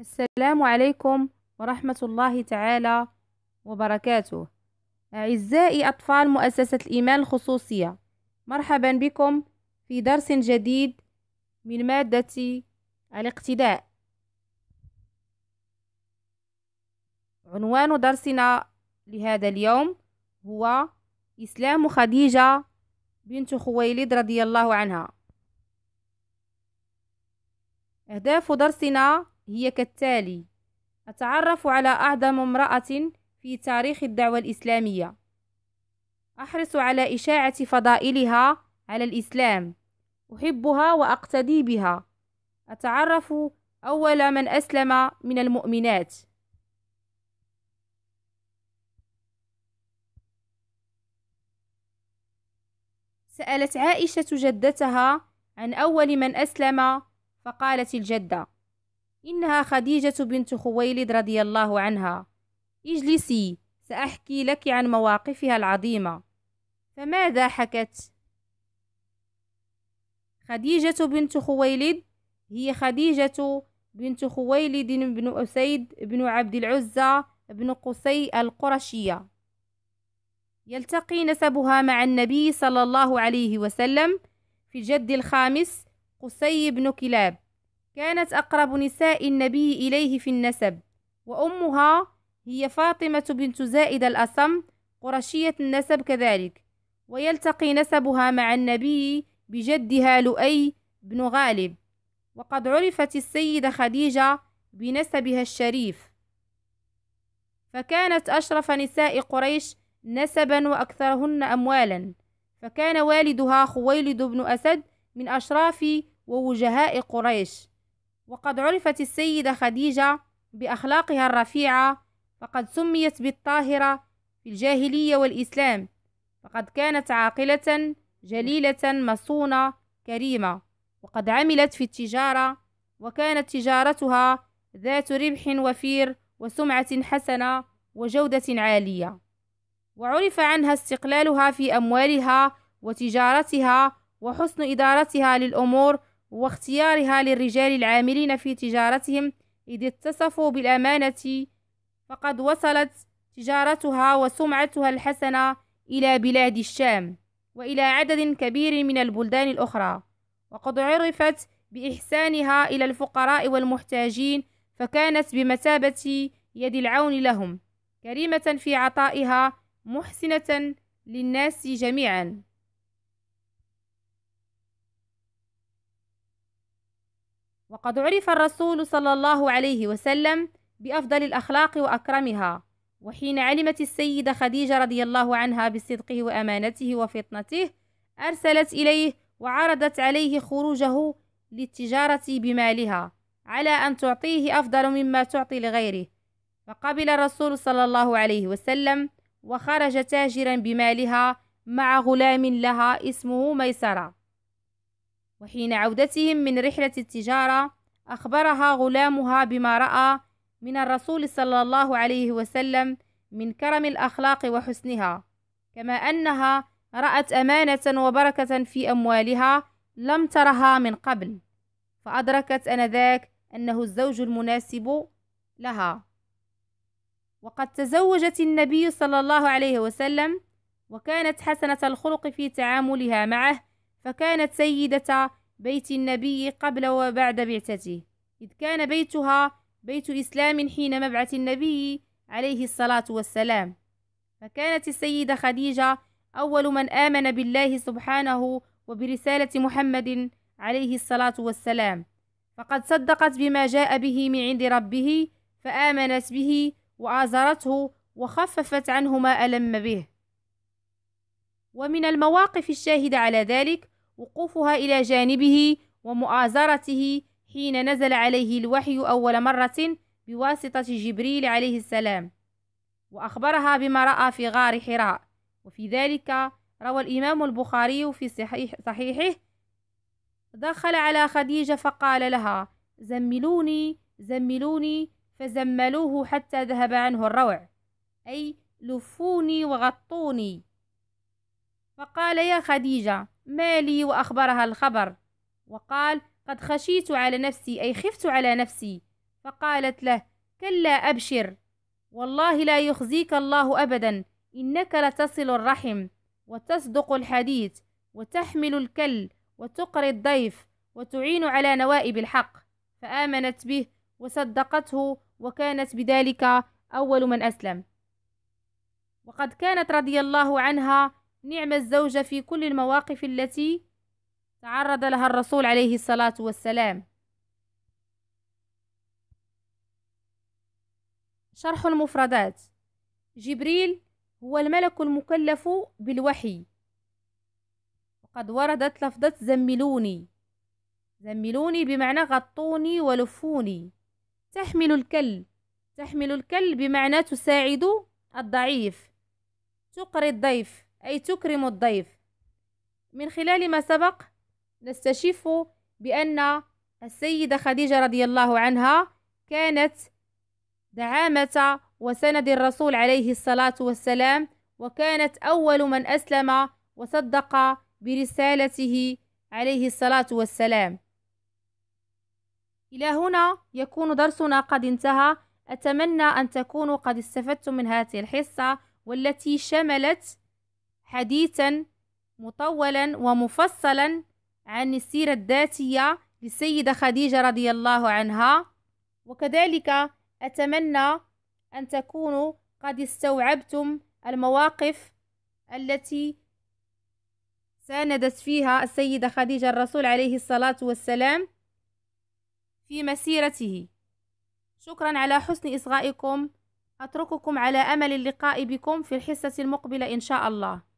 السلام عليكم ورحمة الله تعالى وبركاته أعزائي أطفال مؤسسة الإيمان الخصوصية مرحبا بكم في درس جديد من مادة الاقتداء عنوان درسنا لهذا اليوم هو إسلام خديجة بنت خويلد رضي الله عنها أهداف درسنا هي كالتالي أتعرف على أعظم امرأة في تاريخ الدعوة الإسلامية أحرص على إشاعة فضائلها على الإسلام أحبها وأقتدي بها أتعرف أول من أسلم من المؤمنات سألت عائشة جدتها عن أول من أسلم فقالت الجدة إنها خديجة بنت خويلد رضي الله عنها اجلسي سأحكي لك عن مواقفها العظيمة فماذا حكت؟ خديجة بنت خويلد هي خديجة بنت خويلد بن أسيد بن عبد العزة بن قصي القرشية يلتقي نسبها مع النبي صلى الله عليه وسلم في الجد الخامس قصي بن كلاب كانت أقرب نساء النبي إليه في النسب وأمها هي فاطمة بنت زائد الأصم قرشية النسب كذلك ويلتقي نسبها مع النبي بجدها لؤي بن غالب وقد عرفت السيدة خديجة بنسبها الشريف فكانت أشرف نساء قريش نسبا وأكثرهن أموالا فكان والدها خويلد بن أسد من أشراف ووجهاء قريش وقد عرفت السيدة خديجة بأخلاقها الرفيعة فقد سميت بالطاهرة في الجاهلية والإسلام فقد كانت عاقلة جليلة مصونة كريمة وقد عملت في التجارة وكانت تجارتها ذات ربح وفير وسمعة حسنة وجودة عالية وعرف عنها استقلالها في أموالها وتجارتها وحسن إدارتها للأمور واختيارها للرجال العاملين في تجارتهم إذ اتصفوا بالأمانة فقد وصلت تجارتها وسمعتها الحسنة إلى بلاد الشام وإلى عدد كبير من البلدان الأخرى وقد عرفت بإحسانها إلى الفقراء والمحتاجين فكانت بمثابة يد العون لهم كريمة في عطائها محسنة للناس جميعا وقد عرف الرسول صلى الله عليه وسلم بأفضل الأخلاق وأكرمها وحين علمت السيدة خديجة رضي الله عنها بصدقه وأمانته وفطنته أرسلت إليه وعرضت عليه خروجه للتجارة بمالها على أن تعطيه أفضل مما تعطي لغيره فقبل الرسول صلى الله عليه وسلم وخرج تاجرا بمالها مع غلام لها اسمه ميسره وحين عودتهم من رحلة التجارة أخبرها غلامها بما رأى من الرسول صلى الله عليه وسلم من كرم الأخلاق وحسنها كما أنها رأت أمانة وبركة في أموالها لم ترها من قبل فأدركت أنذاك أنه الزوج المناسب لها وقد تزوجت النبي صلى الله عليه وسلم وكانت حسنة الخلق في تعاملها معه فكانت سيدة بيت النبي قبل وبعد بعثته إذ كان بيتها بيت إسلام حين مبعث النبي عليه الصلاة والسلام فكانت السيدة خديجة أول من آمن بالله سبحانه وبرسالة محمد عليه الصلاة والسلام فقد صدقت بما جاء به من عند ربه فآمنت به وآزرته وخففت عنه ما ألم به ومن المواقف الشاهدة على ذلك وقوفها إلى جانبه ومؤازرته حين نزل عليه الوحي أول مرة بواسطة جبريل عليه السلام وأخبرها بما رأى في غار حراء وفي ذلك روى الإمام البخاري في صحيح صحيحه دخل على خديجة فقال لها زملوني زملوني فزملوه حتى ذهب عنه الروع أي لفوني وغطوني فقال يا خديجة مالي وأخبرها الخبر وقال قد خشيت على نفسي أي خفت على نفسي فقالت له كلا أبشر والله لا يخزيك الله أبدا إنك لتصل الرحم وتصدق الحديث وتحمل الكل وتقري الضيف وتعين على نوائب الحق فآمنت به وصدقته وكانت بذلك أول من أسلم وقد كانت رضي الله عنها نعم الزوجة في كل المواقف التي تعرض لها الرسول عليه الصلاة والسلام شرح المفردات جبريل هو الملك المكلف بالوحي وقد وردت لفظة زملوني زملوني بمعنى غطوني ولفوني تحمل الكل تحمل الكل بمعنى تساعد الضعيف تقري الضيف أي تكرم الضيف من خلال ما سبق نستشف بأن السيدة خديجة رضي الله عنها كانت دعامة وسند الرسول عليه الصلاة والسلام وكانت أول من أسلم وصدق برسالته عليه الصلاة والسلام إلى هنا يكون درسنا قد انتهى أتمنى أن تكونوا قد استفدتم من هذه الحصة والتي شملت حديثا مطولا ومفصلا عن السيرة الذاتية للسيدة خديجة رضي الله عنها وكذلك أتمنى أن تكونوا قد استوعبتم المواقف التي ساندت فيها السيدة خديجة الرسول عليه الصلاة والسلام في مسيرته شكرا على حسن إصغائكم أترككم على أمل اللقاء بكم في الحصة المقبلة إن شاء الله